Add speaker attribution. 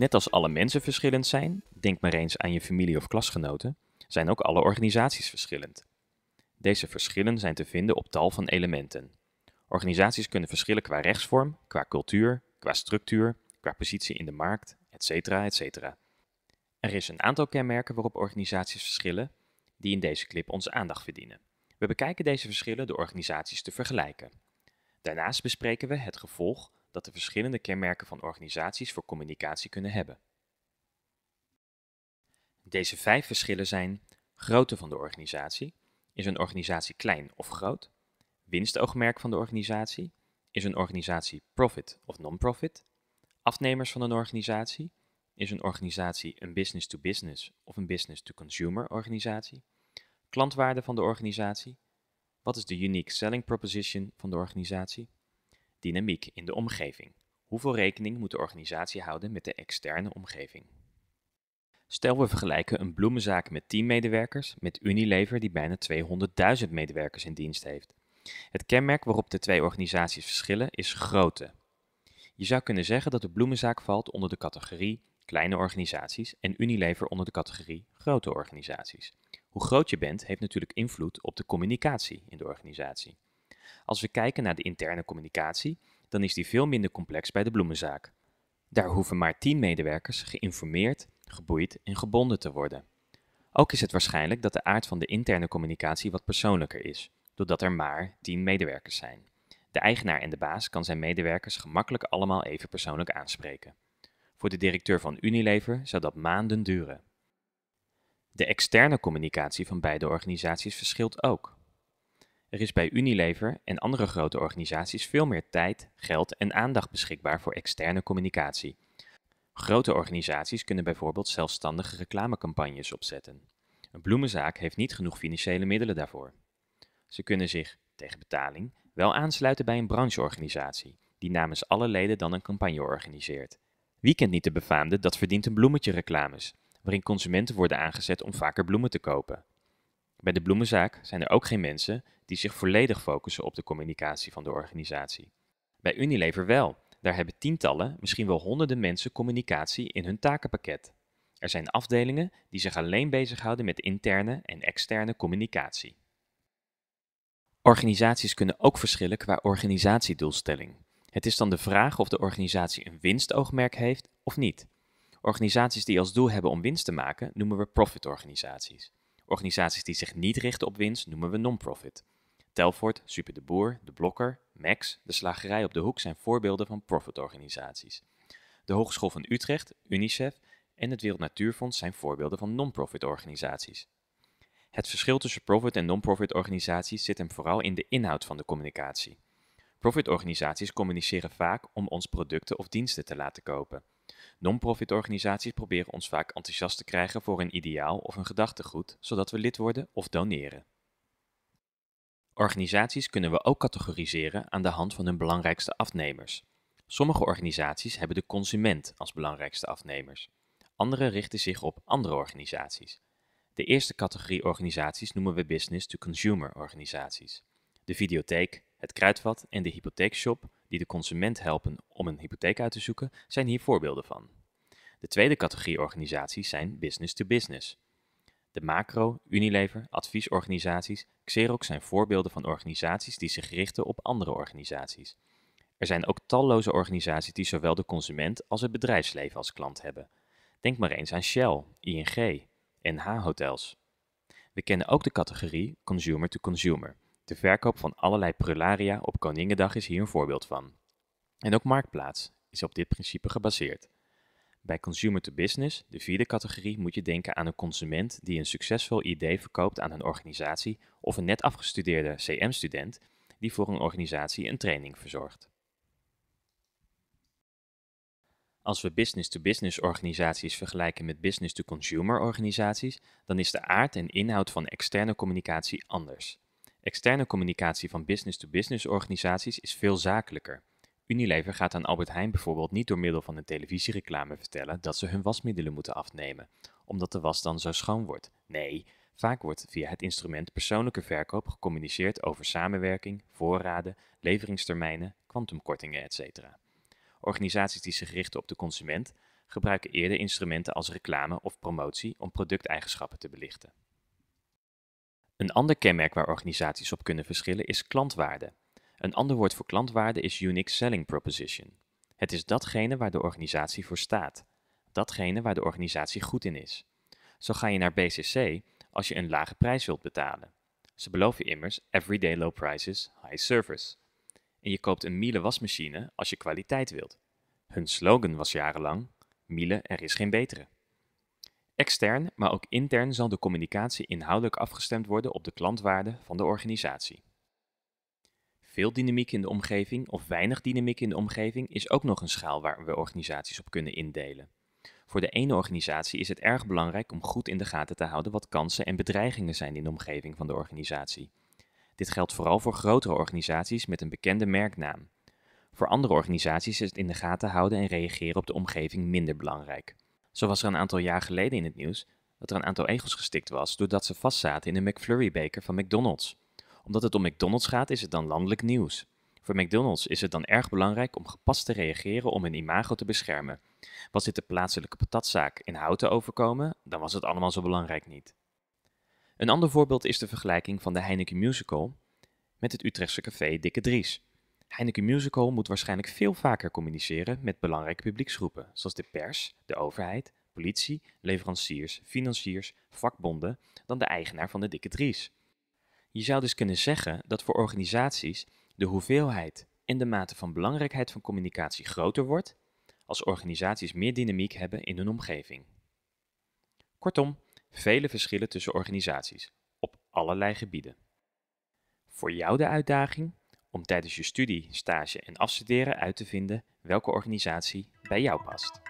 Speaker 1: Net als alle mensen verschillend zijn, denk maar eens aan je familie of klasgenoten, zijn ook alle organisaties verschillend. Deze verschillen zijn te vinden op tal van elementen. Organisaties kunnen verschillen qua rechtsvorm, qua cultuur, qua structuur, qua positie in de markt, etc. etc. Er is een aantal kenmerken waarop organisaties verschillen die in deze clip onze aandacht verdienen. We bekijken deze verschillen door organisaties te vergelijken. Daarnaast bespreken we het gevolg dat de verschillende kenmerken van organisaties voor communicatie kunnen hebben. Deze vijf verschillen zijn grootte van de organisatie, is een organisatie klein of groot, winstoogmerk van de organisatie, is een organisatie profit of non-profit, afnemers van een organisatie, is een organisatie een business-to-business -business of een business-to-consumer organisatie, klantwaarde van de organisatie, wat is de unique selling proposition van de organisatie, Dynamiek in de omgeving. Hoeveel rekening moet de organisatie houden met de externe omgeving? Stel we vergelijken een bloemenzaak met 10 medewerkers met Unilever die bijna 200.000 medewerkers in dienst heeft. Het kenmerk waarop de twee organisaties verschillen is grootte. Je zou kunnen zeggen dat de bloemenzaak valt onder de categorie kleine organisaties en Unilever onder de categorie grote organisaties. Hoe groot je bent heeft natuurlijk invloed op de communicatie in de organisatie. Als we kijken naar de interne communicatie, dan is die veel minder complex bij de bloemenzaak. Daar hoeven maar tien medewerkers geïnformeerd, geboeid en gebonden te worden. Ook is het waarschijnlijk dat de aard van de interne communicatie wat persoonlijker is, doordat er maar 10 medewerkers zijn. De eigenaar en de baas kan zijn medewerkers gemakkelijk allemaal even persoonlijk aanspreken. Voor de directeur van Unilever zou dat maanden duren. De externe communicatie van beide organisaties verschilt ook, er is bij Unilever en andere grote organisaties veel meer tijd, geld en aandacht beschikbaar voor externe communicatie. Grote organisaties kunnen bijvoorbeeld zelfstandige reclamecampagnes opzetten. Een bloemenzaak heeft niet genoeg financiële middelen daarvoor. Ze kunnen zich, tegen betaling, wel aansluiten bij een brancheorganisatie, die namens alle leden dan een campagne organiseert. Wie kent niet de befaamde dat verdient een bloemetje reclames, waarin consumenten worden aangezet om vaker bloemen te kopen. Bij de bloemenzaak zijn er ook geen mensen die zich volledig focussen op de communicatie van de organisatie. Bij Unilever wel. Daar hebben tientallen, misschien wel honderden mensen communicatie in hun takenpakket. Er zijn afdelingen die zich alleen bezighouden met interne en externe communicatie. Organisaties kunnen ook verschillen qua organisatiedoelstelling. Het is dan de vraag of de organisatie een winstoogmerk heeft of niet. Organisaties die als doel hebben om winst te maken, noemen we profitorganisaties. Organisaties die zich niet richten op winst noemen we non-profit. Telfort, Super de Boer, De Blokker, Max, de Slagerij op de Hoek zijn voorbeelden van profitorganisaties. De Hogeschool van Utrecht, UNICEF en het Wereld Natuurfonds zijn voorbeelden van non-profit organisaties. Het verschil tussen profit en non-profit organisaties zit hem vooral in de inhoud van de communicatie. Profitorganisaties communiceren vaak om ons producten of diensten te laten kopen. Non-profit organisaties proberen ons vaak enthousiast te krijgen voor een ideaal of een gedachtegoed, zodat we lid worden of doneren. Organisaties kunnen we ook categoriseren aan de hand van hun belangrijkste afnemers. Sommige organisaties hebben de consument als belangrijkste afnemers. Andere richten zich op andere organisaties. De eerste categorie organisaties noemen we business-to-consumer organisaties. De videotheek, het kruidvat en de hypotheekshop die de consument helpen om een hypotheek uit te zoeken, zijn hier voorbeelden van. De tweede categorie organisaties zijn business-to-business. De Macro, Unilever, adviesorganisaties, Xerox zijn voorbeelden van organisaties die zich richten op andere organisaties. Er zijn ook talloze organisaties die zowel de consument als het bedrijfsleven als klant hebben. Denk maar eens aan Shell, ING, NH Hotels. We kennen ook de categorie consumer-to-consumer. consumer to consumer de verkoop van allerlei prularia op Koningendag is hier een voorbeeld van. En ook Marktplaats is op dit principe gebaseerd. Bij consumer to business, de vierde categorie, moet je denken aan een consument die een succesvol idee verkoopt aan een organisatie of een net afgestudeerde CM-student die voor een organisatie een training verzorgt. Als we business to -business organisaties vergelijken met business-to-consumer organisaties, dan is de aard en inhoud van externe communicatie anders. Externe communicatie van business-to-business organisaties is veel zakelijker. Unilever gaat aan Albert Heijn bijvoorbeeld niet door middel van een televisiereclame vertellen dat ze hun wasmiddelen moeten afnemen, omdat de was dan zo schoon wordt. Nee, vaak wordt via het instrument persoonlijke verkoop gecommuniceerd over samenwerking, voorraden, leveringstermijnen, kwantumkortingen, etc. Organisaties die zich richten op de consument gebruiken eerder instrumenten als reclame of promotie om producteigenschappen te belichten. Een ander kenmerk waar organisaties op kunnen verschillen is klantwaarde. Een ander woord voor klantwaarde is Unique Selling Proposition. Het is datgene waar de organisatie voor staat. Datgene waar de organisatie goed in is. Zo ga je naar BCC als je een lage prijs wilt betalen. Ze beloven immers everyday low prices, high service. En je koopt een Miele wasmachine als je kwaliteit wilt. Hun slogan was jarenlang: Miele, er is geen betere. Extern, maar ook intern zal de communicatie inhoudelijk afgestemd worden op de klantwaarde van de organisatie. Veel dynamiek in de omgeving of weinig dynamiek in de omgeving is ook nog een schaal waar we organisaties op kunnen indelen. Voor de ene organisatie is het erg belangrijk om goed in de gaten te houden wat kansen en bedreigingen zijn in de omgeving van de organisatie. Dit geldt vooral voor grotere organisaties met een bekende merknaam. Voor andere organisaties is het in de gaten houden en reageren op de omgeving minder belangrijk. Zo was er een aantal jaar geleden in het nieuws dat er een aantal egels gestikt was doordat ze vastzaten in de McFlurry-beker van McDonald's. Omdat het om McDonald's gaat, is het dan landelijk nieuws. Voor McDonald's is het dan erg belangrijk om gepast te reageren om hun imago te beschermen. Was dit de plaatselijke patatzaak in Houten overkomen, dan was het allemaal zo belangrijk niet. Een ander voorbeeld is de vergelijking van de Heineken Musical met het Utrechtse café Dikke Dries. Heineken Musical moet waarschijnlijk veel vaker communiceren met belangrijke publieksgroepen, zoals de pers, de overheid, politie, leveranciers, financiers, vakbonden, dan de eigenaar van de dikke Tries. Je zou dus kunnen zeggen dat voor organisaties de hoeveelheid en de mate van belangrijkheid van communicatie groter wordt als organisaties meer dynamiek hebben in hun omgeving. Kortom, vele verschillen tussen organisaties op allerlei gebieden. Voor jou de uitdaging? om tijdens je studie, stage en afstuderen uit te vinden welke organisatie bij jou past.